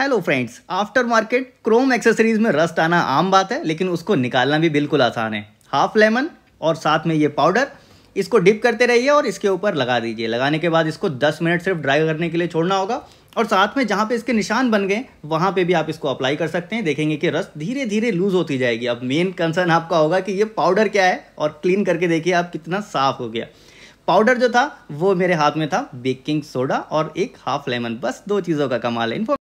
hello friends aftermarket chrome accessories में rust आना आम बात है लेकिन उसको निकालना भी बिल्कुल आसान है हाफ लेमन और साथ में ये पाउडर इसको डिप करते रहिए और इसके ऊपर लगा दीजिए लगाने के बाद इसको 10 मिनट सिर्फ ड्राई करने के लिए छोड़ना होगा और साथ में जहाँ पे इसके निशान बन गए वहाँ पे भी आप इसको अप्लाई कर सकते हैं देखेंगे कि रस धीरे धीरे लूज होती जाएगी अब मेन कंसर्न आपका होगा कि ये पाउडर क्या है और क्लीन करके देखिए आप कितना साफ हो गया पाउडर जो था वो मेरे हाथ में था बेकिंग सोडा और एक हाफ लेमन बस दो चीज़ों का कमाल है